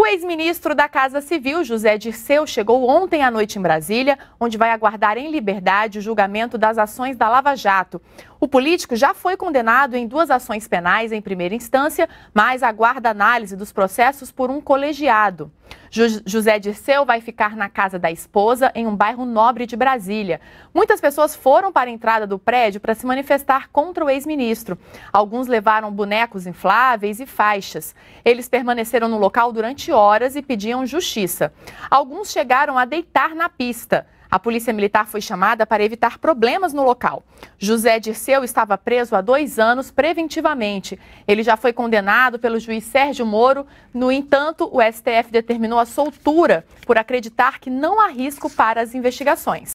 O ex-ministro da Casa Civil, José Dirceu, chegou ontem à noite em Brasília, onde vai aguardar em liberdade o julgamento das ações da Lava Jato. O político já foi condenado em duas ações penais em primeira instância, mas aguarda análise dos processos por um colegiado. José Dirceu vai ficar na casa da esposa, em um bairro nobre de Brasília. Muitas pessoas foram para a entrada do prédio para se manifestar contra o ex-ministro. Alguns levaram bonecos infláveis e faixas. Eles permaneceram no local durante horas e pediam justiça. Alguns chegaram a deitar na pista. A polícia militar foi chamada para evitar problemas no local. José Dirceu estava preso há dois anos preventivamente. Ele já foi condenado pelo juiz Sérgio Moro. No entanto, o STF determinou a soltura por acreditar que não há risco para as investigações.